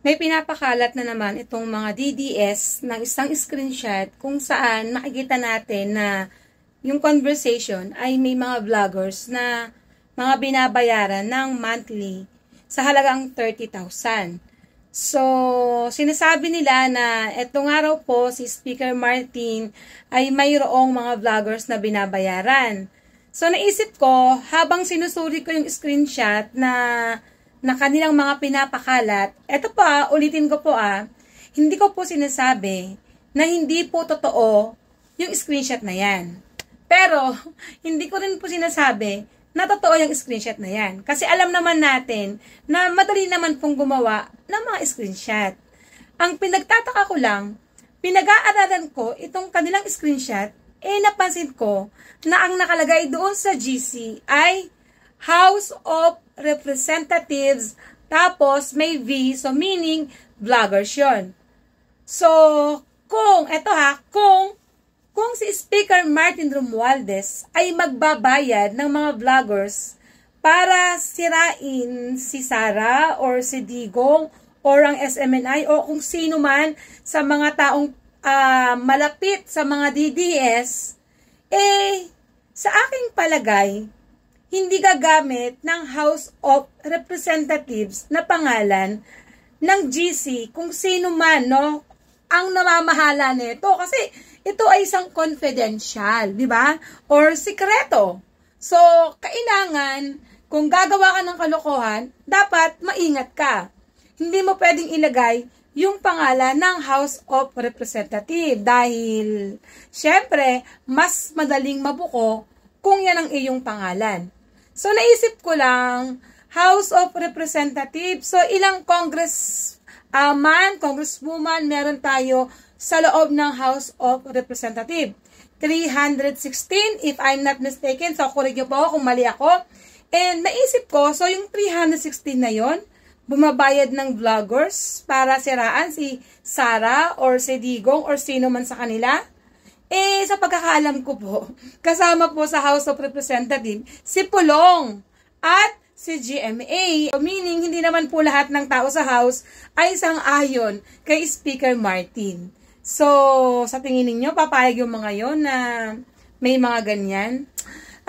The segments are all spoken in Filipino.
may pinapakalat na naman itong mga DDS ng isang screenshot kung saan makikita natin na yung conversation ay may mga vloggers na mga binabayaran ng monthly sa halagang 30,000. So, sinasabi nila na etong araw po si Speaker Martin ay mayroong mga vloggers na binabayaran. So, naisip ko habang sinusuri ko yung screenshot na na kanilang mga pinapakalat, eto pa, ah, ulitin ko po ah, hindi ko po sinasabi na hindi po totoo yung screenshot na yan. Pero, hindi ko rin po sinasabi na totoo yung screenshot na yan. Kasi alam naman natin na madali naman pong gumawa ng mga screenshot. Ang pinagtataka ko lang, pinag-aaralan ko itong kanilang screenshot, eh napansin ko na ang nakalagay doon sa GC ay House of Representatives, tapos may V, so meaning vloggers yon. So, kung, eto ha, kung, kung si Speaker Martin Romualdez ay magbabayad ng mga vloggers para sirain si Sara or si Digong or ang SMNI o kung sino man sa mga taong uh, malapit sa mga DDS, eh, sa aking palagay, hindi gagamit ng House of Representatives na pangalan ng GC kung sino man no ang namamahala nito kasi ito ay isang confidential, di ba? Or sikreto. So, kailangan kung gagawa ka ng kalokohan, dapat maingat ka. Hindi mo pwedeng ilagay yung pangalan ng House of Representatives dahil syempre mas madaling mabuko kung yan ang iyong pangalan. So, naisip ko lang, House of Representatives. So, ilang congressman, ah, congresswoman, meron tayo sa loob ng House of Representatives. 316, if I'm not mistaken. So, correct niyo po ako kung mali ako. And naisip ko, so yung 316 na yon bumabayad ng vloggers para siraan si Sarah or si Digong or sino man sa kanila. Eh, sa pagkakaalam ko po, kasama po sa House of Representatives, si Pulong at si GMA. Meaning, hindi naman po lahat ng tao sa House ay isang ayon kay Speaker Martin. So, sa tingin ninyo, papayag yung mga yon na may mga ganyan?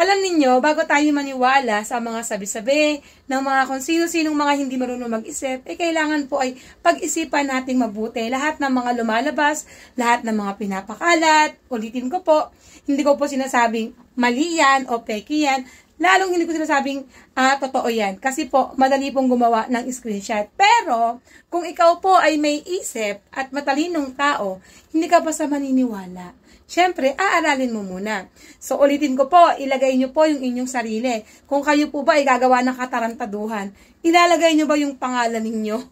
Alam ninyo, bago tayo maniwala sa mga sabi-sabi ng mga kung sino-sinong mga hindi marunong mag-isip, eh kailangan po ay pag-isipan nating mabuti lahat ng mga lumalabas, lahat ng mga pinapakalat. Ulitin ko po, hindi ko po sinasabing mali yan o peki yan. Lalong hindi ko sinasabing ah, totoo yan. Kasi po, madali pong gumawa ng screenshot. Pero, kung ikaw po ay may isip at matalinong tao, hindi ka sa maniniwala Siyempre, aaralin mo muna. So, ulitin ko po, ilagay nyo po yung inyong sarili. Kung kayo po ba ay gagawa ng katarantaduhan, ilalagay nyo ba yung pangalan ninyo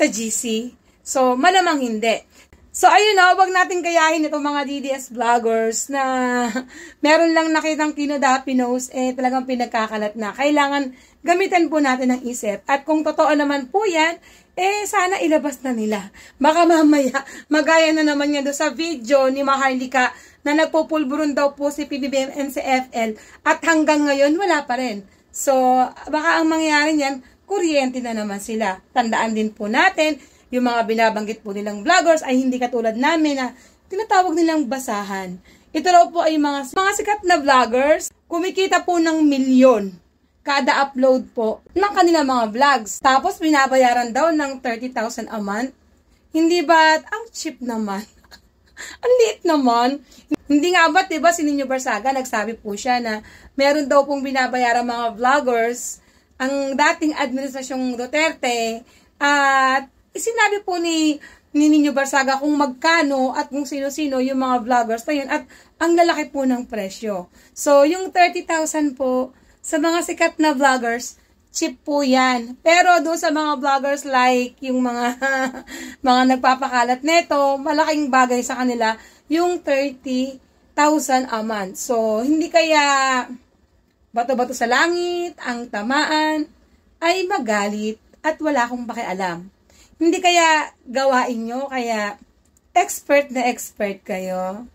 sa GC? So, malamang hindi. So, ayun oh, wag natin kayahin itong mga DDS vloggers na meron lang nakitang kinoda, pinos, eh talagang pinagkakalat na. Kailangan gamitan po natin ang isip. At kung totoo naman po yan, eh sana ilabas na nila. Baka mamaya, magaya na naman nga sa video ni Maharlika na nagpupulburon daw po si PBBM and si FL. At hanggang ngayon, wala pa rin. So, baka ang mangyari niyan, kuryente na naman sila. Tandaan din po natin, yung mga binabanggit po nilang vloggers ay hindi katulad namin na tinatawag nilang basahan. Ito raw po ay mga, mga sikat na vloggers, kumikita po ng milyon kada upload po ng kanilang mga vlogs. Tapos binabayaran daw ng 30,000 a month. Hindi ba? Ang cheap naman. ang liit naman. Hindi nga ba, diba, si Nino Barsaga, nagsabi po siya na meron daw pong binabayaran mga vloggers ang dating administrasyong Duterte at Isinabi eh, po ni, ni Ninyo Barsaga kung magkano at kung sino-sino yung mga vloggers na yun at ang lalaki po ng presyo. So, yung 30,000 po, sa mga sikat na vloggers, cheap po yan. Pero doon sa mga vloggers like yung mga mga nagpapakalat nito, malaking bagay sa kanila yung 30,000 a month. So, hindi kaya bato-bato sa langit, ang tamaan ay magalit at wala akong pakialam. Hindi kaya gawain nyo, kaya expert na expert kayo.